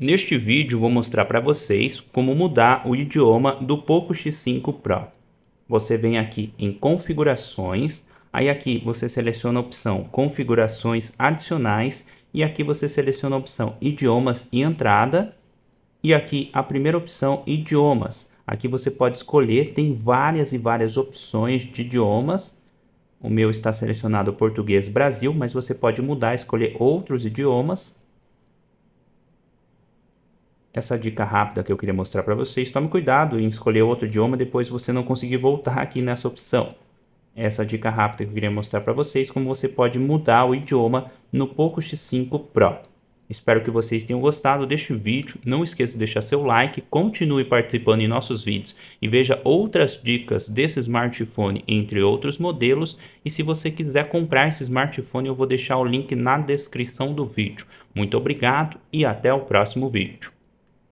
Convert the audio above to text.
Neste vídeo vou mostrar para vocês como mudar o idioma do Poco X5 Pro. Você vem aqui em configurações, aí aqui você seleciona a opção configurações adicionais e aqui você seleciona a opção idiomas e entrada e aqui a primeira opção idiomas. Aqui você pode escolher, tem várias e várias opções de idiomas. O meu está selecionado português Brasil, mas você pode mudar, escolher outros idiomas essa dica rápida que eu queria mostrar para vocês. Tome cuidado em escolher outro idioma depois você não conseguir voltar aqui nessa opção. Essa dica rápida que eu queria mostrar para vocês como você pode mudar o idioma no Poco X5 Pro. Espero que vocês tenham gostado deste vídeo. Não esqueça de deixar seu like, continue participando em nossos vídeos e veja outras dicas desse smartphone, entre outros modelos. E se você quiser comprar esse smartphone, eu vou deixar o link na descrição do vídeo. Muito obrigado e até o próximo vídeo.